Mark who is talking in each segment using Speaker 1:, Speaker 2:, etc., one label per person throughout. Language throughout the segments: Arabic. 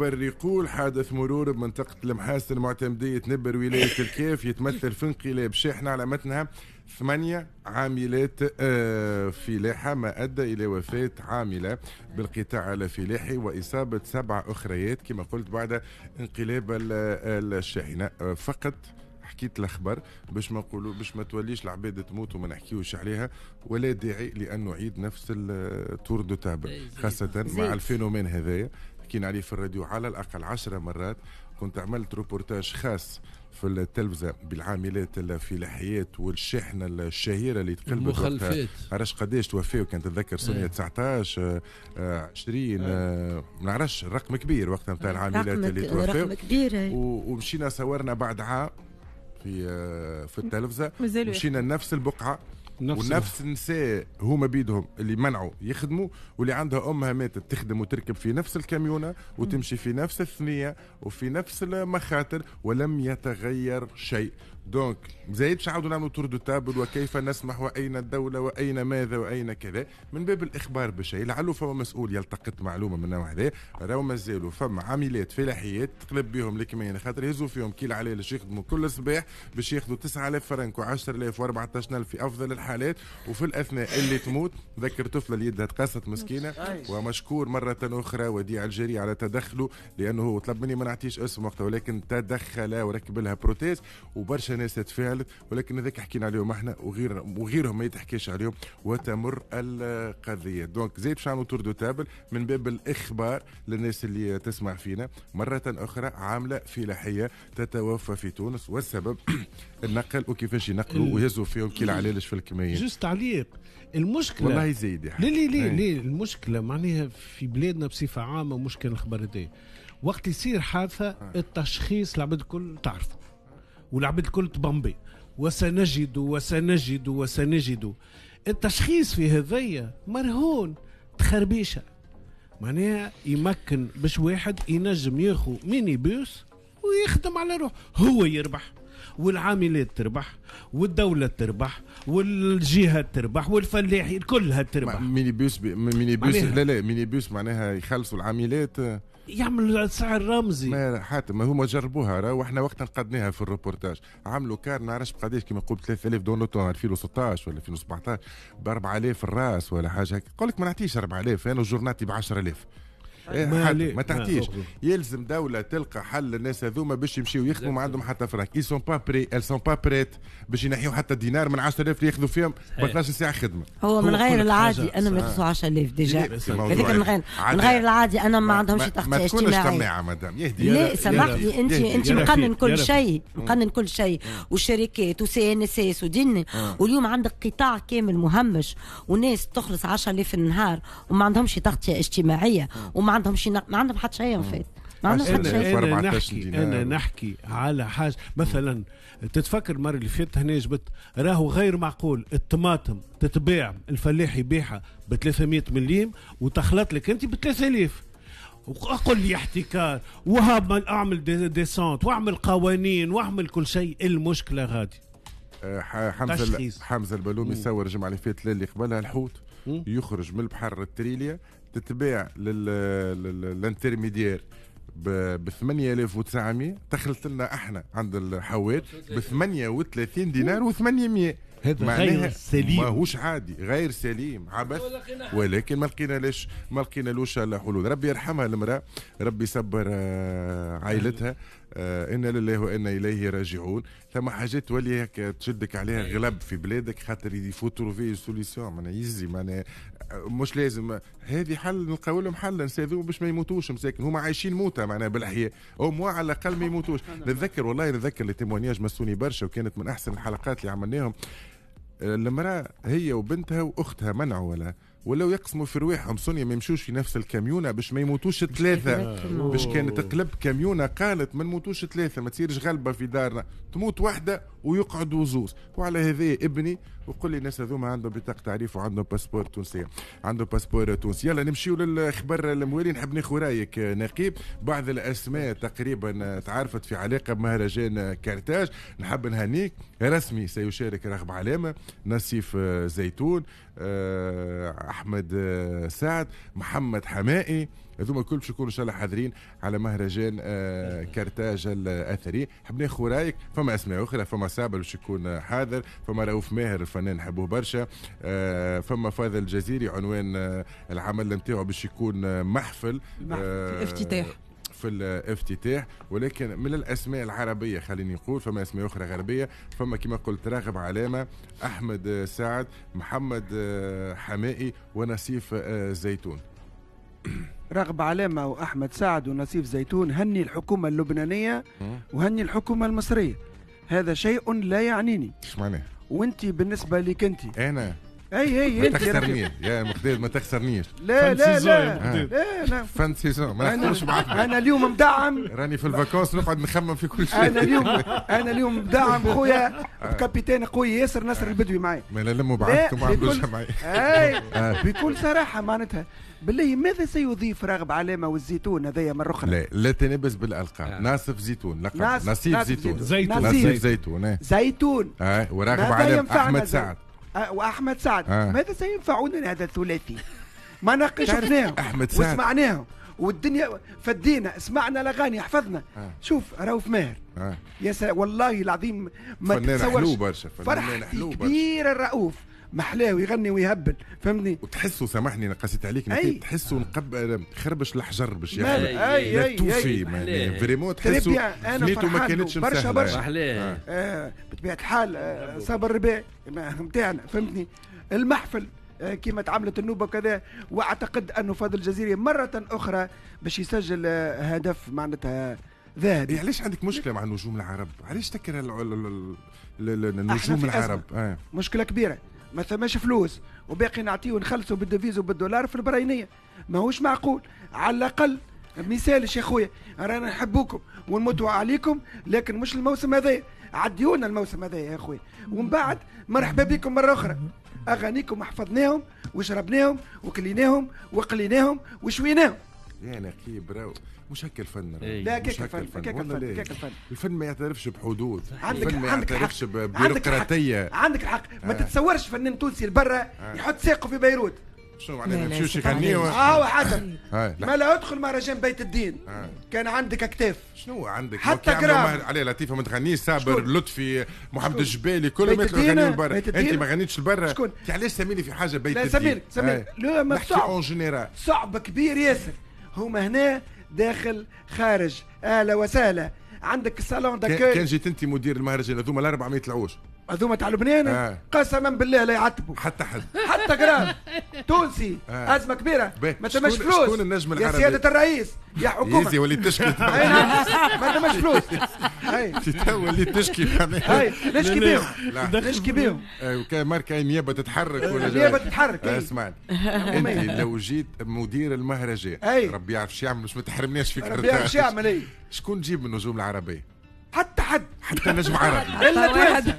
Speaker 1: يقول حادث مرور بمنطقة المحاسن المعتمدية تنبر ولاية الكيف يتمثل في انقلاب شاحن على متنها ثمانية عاملات آه، فلاحة ما أدى إلى وفاة عاملة بالقطاع الفلاحي وإصابة سبع أخريات كما قلت بعد انقلاب الشاحنة آه، فقط حكيت الاخبار باش ما نقولوا باش ما توليش العباد تموت وما نحكيوش عليها ولا داعي لانه عيد نفس التور دو تابل إيه، خاصه مع الفينومين هذايا حكينا عليه في الراديو على الأقل عشرة مرات كنت عملت روبورتاج خاص في التلفزة بالعاملات الفلاحيات والشحنة الشهيرة اللي تقلبت المخلفات عرفش قداش توفاو كان تتذكر سنة ايه. 19 20 آه، إيه. آه، ما نعرفش رقم كبير وقتها نتاع إيه. العاملات اللي توفاو رقم كبير ايه. ومشينا صورنا بعد عام في آه، في التلفزة مشينا نفس البقعة نفسه. ونفس النساء هما بيدهم اللي منعوا يخدموا واللي عندها امها ماتت تخدم وتركب في نفس الكاميونه وتمشي في نفس الثنيه وفي نفس المخاطر ولم يتغير شيء دونك زايد باش نعاودوا نعملوا تور دو تابل وكيف نسمح واين الدوله واين ماذا واين كذا من باب الاخبار بشيء لعله فما مسؤول يلتقط معلومه من النوع هذا راهو مازالوا فما عاملات فلاحيات تقلب بهم الكمينه خاطر يهزوا فيهم كيل عليه باش يخدموا كل صباح باش ياخذوا 9000 فرنك و10000 و14000 في افضل الحالات وفي الاثناء اللي تموت ذكر طفله اللي يدها تقصت مسكينه ومشكور مره اخرى وديع الجري على تدخله لانه طلب مني ما نعطيش اسم وقتها ولكن تدخل وركب لها بروتيز وبرشا الناس تفاعلت ولكن هذاك حكينا عليهم احنا وغير وغيرهم ما يتحكيش عليهم وتمر القضيه دونك زيد باش تور دو تابل من باب الاخبار للناس اللي تسمع فينا مره اخرى عامله فلاحيه تتوفى في تونس والسبب النقل وكيفاش ينقلوا ويهزوا فيهم كي العلالش في الكميه جوست تعليق المشكله والله زايد لا لا لا إيه. لا المشكله معناها في بلادنا بصفه عامه مشكل الخبر دي وقت يصير حادثه آه. التشخيص العباد الكل تعرفه والعباد الكل تبمبي وسنجد وسنجد وسنجد التشخيص في هذية
Speaker 2: مرهون تخربيشه معناها يمكن باش واحد ينجم ياخو ميني بوس ويخدم على روحه هو يربح والعاملات تربح والدولة تربح والجهة تربح والفلاحين كلها تربح
Speaker 1: ميني بيوس بي ميني بيوس لا لا ميني بيوس معناها يخلصوا العاملات
Speaker 2: يعمل
Speaker 1: سعر رمزي ما حتى ما هما جربوها راه احنا وقتها نقدناها في الروبورتاج عملوا كار ما نعرفش بقداش كيما نقول 3000 دولار 2016 ولا 2017 ب 4000 الراس ولا حاجه هكا قال لك ما نعطيش 4000 انا جورناتي ب 10000 إيه، ما, ما تحتيش يلزم دوله تلقى حل للناس هذوما باش يمشيو يخدموا ما عندهم حتى فرانك اي سون با بري ال سون با بريت باش ينحيوا حتى دينار من 10000 اللي ياخذوا فيهم 12 ساعه خدمه هو من غير العادي انا ما يخصوا
Speaker 3: 10000 ديجا هذاك من غير من غير العادي انا ما عندهمش تغطيه اجتماعيه طماعه مدام يهدي لا سامحني انت انت مقنن كل شيء مقنن كل شيء والشركات وسي ان اس اس وديني واليوم عندك قطاع كامل مهمش وناس تخلص 10000 النهار وما عندهمش تغطيه اجتماعيه وما عندهم شيء ما عندهم حتى شيء فات ما عندهم حتى شيء أنا, نحكي أنا
Speaker 1: نحكي على حاجة مثلا تتفكر المرة اللي فاتت هنا جبت راهو غير معقول الطماطم تتباع الفلاح يبيعها ب 300 مليم وتخلط لك أنت ب 3000 وقل لي احتكار وهب اعمل ديسونت واعمل قوانين واعمل كل شيء إيه المشكله غادي أه، حمزه حمزه البلومي صور الجمعه اللي فاتت اللي قبلها الحوت يخرج من البحر التريليا تتباع للانترميديير ب 8900 تخلت لنا احنا عند الحواد ب 38 دينار و800 هذا غير سليم ماهوش عادي غير سليم عبث ولكن ما لقينا ليش ما لقينا لوش حلول ربي يرحمها المراه ربي يصبر آه، عائلتها آه، انا لله وانا اليه راجعون ثم حاجات تولي هيك تشدك عليها أيوة. غلب في بلادك خاطر يفوت تروفي سوليسيون معناها يزي معناها آه، مش لازم هذه حل نلقاو لهم حل نساعدوهم باش ما يموتوش مساكن هما عايشين موتة معناها بالاحياء او مو على الاقل ما يموتوش نتذكر والله نتذكر لي تيمونياج مسوني برشا وكانت من احسن الحلقات اللي عملناهم آه، المراه هي وبنتها واختها منعوا ولا ولو يقسموا في رواحهم سونيا ما يمشوش في نفس الكاميونه باش ما يموتوش ثلاثه باش كانت تقلب كاميونه قالت ما نموتوش ثلاثه ما تصيرش غلبه في دارنا تموت واحده ويقعد وزوز وعلى هذا ابني وقل لي الناس هذوما عندهم بطاقه تعريف وعندهم باسبور تونسي عندهم باسبور تونسي يلا نمشيو للخبر الموالي نحب ناخذ رايك نقيب بعض الاسماء تقريبا تعرفت في علاقه بمهرجان كارتاج نحب نهنيك رسمي سيشارك رغب علامه نصيف زيتون آه، احمد آه، سعد محمد حمائي هذوما الكل باش يكونوا ان شاء الله حاضرين على مهرجان آه، كارتاج الاثري حبنا ناخذ رايك فما اسماء اخرى فما سابل باش يكون حاضر فما رؤوف ماهر الفنان نحبوه برشا آه، فما فاضل الجزيري عنوان آه، العمل نتاعو باش يكون آه، محفل افتتاح في الافتتاح ولكن من الاسماء العربيه خليني نقول فما اسماء اخرى غربيه فما كما قلت راغب علامه احمد سعد محمد حمائي ونسيف زيتون
Speaker 2: راغب علامه واحمد سعد ونسيف زيتون هني الحكومه اللبنانيه وهني الحكومه المصريه هذا شيء لا يعنيني ايش معناه وانت بالنسبه لك انت انا اي اي ما تخسرنيش
Speaker 1: يا مقداد ما تخسرنيش لا لا لا فان سيزون ما نخسرش معاك انا اليوم مدعم راني في الفاكونس نقعد نخمم في كل شيء انا اليوم انا اليوم مدعم خويا
Speaker 2: كابيتان قوي ياسر نصر البدوي معايا ما نلموا بعضكم ما عملوش معايا اي آه. بكل صراحه معناتها بالله ماذا سيضيف راغب علامه والزيتون هذايا مره اخرى لا
Speaker 1: لا تنبس بالالقاب آه. ناصف زيتون لقب ناصف, ناصف زيتون زيتون ناصف زيتون زيتون,
Speaker 2: زيتون.
Speaker 1: إيه. آه. وراغب علامه احمد سعد
Speaker 2: واحمد سعد آه. ماذا سينفعون هذا الثلاثي ما ناقشناه احمد سعد وسمعناه والدنيا فدينا سمعنا الاغاني حفظنا آه. شوف رؤوف ماهر آه. يا والله العظيم ما تتصورش فرحتي كبير الرؤوف محلاه ويغني ويهبل فهمتني وتحسوا
Speaker 1: سامحني نقصت عليك أي. تحسه نقب آه، خربش الحجر باش يعمل اي اي اي يعني فريمون تحسوا طيب سميتو ما كانتش برشا برشا محلاه آه.
Speaker 2: آه، بطبيعه الحال صابر الرباعي نتاعنا فهمتني المحفل كما تعملت النوبة كذا واعتقد أنه فضل الجزيري مرة أخرى باش يسجل هدف معناتها ذهب ذهبي إيه، علاش عندك مشكلة مع النجوم العرب علاش تكره النجوم العرب آه. مشكلة كبيرة ما ثماش فلوس وباقي نعطيه ونخلصه بالديفيز وبالدولار في البراينيه ماهوش معقول على الاقل مثالش يا خويا رانا نحبوكم ونموتوا عليكم لكن مش الموسم هذايا عديونا الموسم هذايا يا خويا ومن بعد مرحبا بكم مره اخرى اغانيكم حفظناهم وشربناهم وكليناهم وقليناهم وشويناهم
Speaker 1: يعني براو مش هكا الفن لا إيه. كيك الفن كيك الفن كيك الفن الفن ما يعترفش بحدود عندك الفن ما يعترفش ببيروقراطيه
Speaker 2: عندك الحق ما آه. تتصورش فنان تونسي لبرا آه. يحط ساقه في بيروت شنو معناها نمشيوش يغنيو اه حسن آه. ما لا ادخل مهرجان بيت الدين آه. كان عندك اكتاف شنو عندك حتى كرام
Speaker 1: علي لطيفه ما تغنيش صابر لطفي محمد الجبالي كلهم يطلعوا يغنيوا لبرا انت ما غنيتش لبرا شكون علاش يعني سميني في حاجه بيت الدين لا سميني سميني لا ما صعب
Speaker 2: صعب كبير ياسر هما هنا داخل خارج اهلا وسهلا عندك الصالون داكوي كان
Speaker 1: جيت انت مدير المهرجان هذوما ال 400 العوش
Speaker 2: هذوما تاع لبنان آه. قسما بالله لا يعتبوا حتى حد حتى جرام تونسي آه. ازمه كبيره ما تمش فلوس شكون النجم العربي يا سياده الرئيس يا حكومه يزي وليت تشكي نعم. ما تمش فلوس اي وليد تشكي نشكي
Speaker 1: بيهم نشكي بيهم وكان ماركه النيابه تتحرك آه، ولا النيابه تتحرك اسمعني
Speaker 3: انت
Speaker 1: لو جيت مدير المهرجان ربي يعرف شو يعمل مش ما تحرمناش فيك ربي يعرف شو يعمل شكون تجيب من النجوم العربيه حتى حد حتى نجم عربي
Speaker 3: الا واحد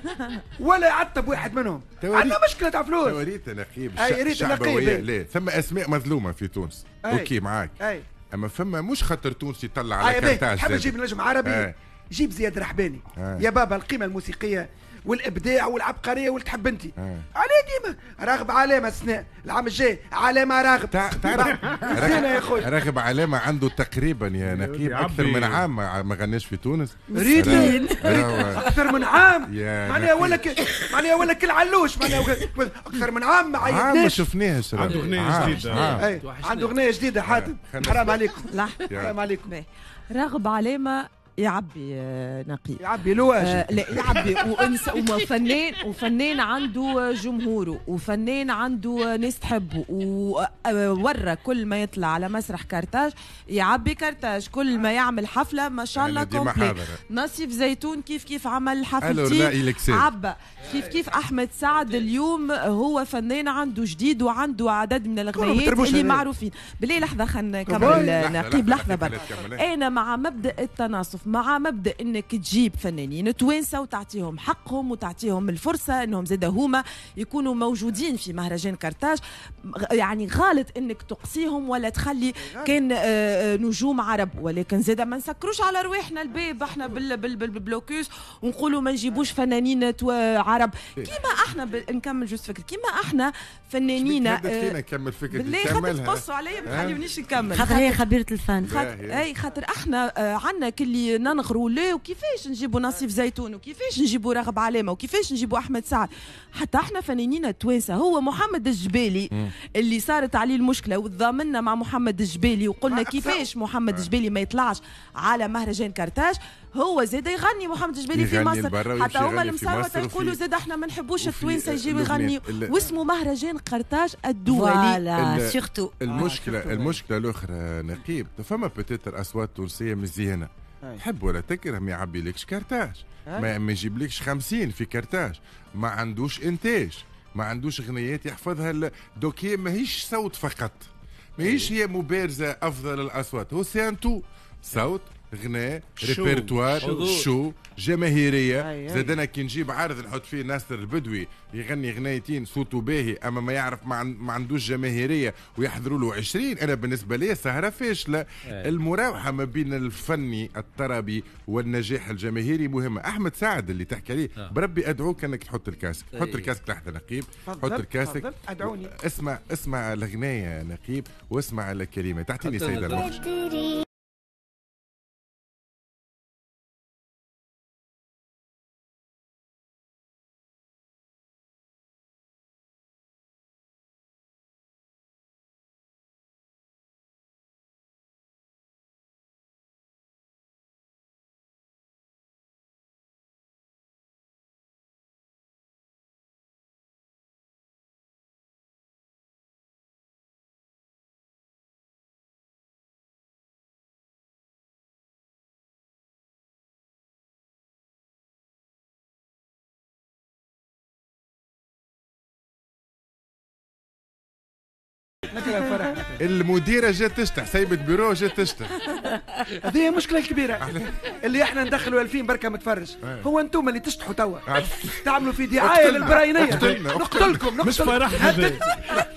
Speaker 2: ولا يعتب واحد منهم عندنا مشكله تاع فلوس تواريت
Speaker 1: نقيب شعبويه لا ثم اسماء مظلومه في تونس اوكي معاك اما فما مش خاطر تونسي يطلع على كارتاج حاب نجيب نجم عربي
Speaker 2: جيب زياد رحباني يا بابا القيمه الموسيقيه والابداع والعبقريه تحب انت آه. عليه ديما راغب علامه سناء العام الجاي علامه راغب تعرف يا خويا
Speaker 1: راغب علامه عنده تقريبا يا نكيب اكثر من عام ما غناش في تونس ريت اكثر
Speaker 2: من عام معناها ولا معناها ولا كل علوش معناها اكثر من عام ما عيطناش ما شفناهش إيه. عنده اغنيه جديده عنده آه. اغنيه
Speaker 3: جديده حاتم حرام عليكم حرام عليكم راغب علامه يعبي آه، نقي يعبي لواجه آه، لا يعبي وفنان وفنان عنده جمهوره وفنان عنده ناس تحبه وورا كل ما يطلع على مسرح كارتاج يعبي كارتاج كل ما يعمل حفله ما شاء يعني الله كومبلي نصيف زيتون كيف كيف عمل حفلتي عبى كيف كيف احمد سعد اليوم هو فنان عنده جديد وعنده عدد من الاغنيات اللي معروفين بالله لحظه خلينا نكمل نقيب لحظه برك انا مع مبدا التناصف مع مبدا انك تجيب فنانين توانسه وتعطيهم حقهم وتعطيهم الفرصه انهم زاد هما يكونوا موجودين في مهرجان كرتاج يعني غلط انك تقصيهم ولا تخلي كان آه، آه، نجوم عرب ولكن زاد ما نسكروش على رواحنا الباب احنا بالبلوكوس ونقولوا ما نجيبوش فنانين عرب كيما احنا نكمل جوست فكرة كيما احنا فنانين آه، نكمل بالله خاطر تقصوا عليا ما تخليونيش نكمل خاطر هي خبيرة الفن خاطر اي خاطر احنا عندنا كلي ننغرو لا وكيفاش نجيبوا نصيف زيتون وكيفاش نجيبوا رغب علامه وكيفاش نجيبوا احمد سعد حتى احنا فنانين التوانسه هو محمد الجبالي اللي صارت عليه المشكله وتضامنا مع محمد الجبالي وقلنا كيفاش محمد الجبالي ما يطلعش على مهرجان كارتاج هو زاد يغني محمد الجبالي في مصر حتى هما المصاوبه يقولوا زاد احنا ما نحبوش التوانسه يجيو يغنيوا واسمه مهرجان قرطاج الدولي سيرتو المشكله ah, المشكله
Speaker 1: الاخرى نقيب فما بتيتر اصوات تونسيه مزيانه تحب ولا تكره ما يعبيلكش كارتاج ما, يجيب يجيبلكش خمسين في كارتاج ما عندوش انتاج ما عندوش غنيات يحفظها دوك هي ماهيش صوت فقط ماهيش إيه. هي مبارزه افضل الاصوات هو سي تو صوت غناء ريبرتوار شو جماهيريه زاد انا كي نجيب عارض نحط فيه ناصر البدوي يغني غنايتين صوته باهي اما ما يعرف ما, عندوش جماهيريه ويحضروا له 20 انا بالنسبه لي سهره فاشله المراوحه ما بين الفني الطربي والنجاح الجماهيري مهمه احمد سعد اللي تحكي عليه آه. بربي ادعوك انك تحط الكاسك حط إيه. الكاسك تحت نقيب حط الكاسك ادعوني اسمع اسمع الغنايه نقيب واسمع الكلمه تعطيني سيده だからやっぱり المديره جات تشتح سايبه بيرو جات تشتح
Speaker 2: هذه مشكله كبيره اللي احنا ندخلوا 2000 بركه متفرج إيه. هو انتم اللي تشتحوا توا تعملوا في دعايه للبراينيه نقتلكم مش فرحنا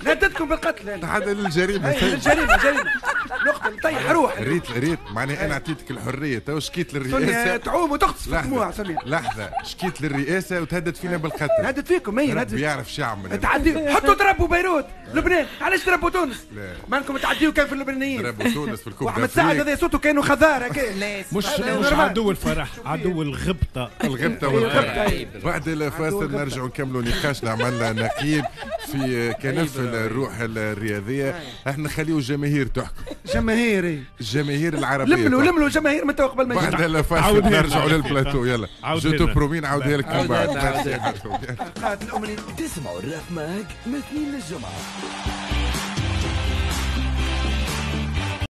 Speaker 2: نهددكم بالقتل هذا للجريمه للجريمه الجريمه إيه، نقتل طيح روح ريت ريت معناها انا إيه. اعطيتك
Speaker 1: الحريه تو شكيت للرئاسه تعوم وتغطس في الدموع لحظه شكيت للرئاسه وتهدد فينا بالقتل هدد فيكم اي هدد يعرف شو يعمل تعدي حطوا
Speaker 2: تربوا بيروت لبنان علاش تربوا تونس ما انكم تعديو كان في اللبنانيين رب في الكوب واحمد سعد هذا صوته كانوا خذار مش مش عدو الفرح عدو الغبطه
Speaker 1: الغبطه والغبطه أيوة. بعد الفاصل نرجعوا نكملوا نقاشنا عملنا نقيب في أيوة. كنف أيوة. الروح الرياضيه احنا نخليو الجماهير تحكم جماهيري الجماهير العربيه لملوا لملوا
Speaker 2: جماهير من قبل ما بعد الفاصل نرجعوا للبلاتو يلا جو تو برومين نعاودها لك بعد تسمعوا الراب ماك من اثنين للجمعه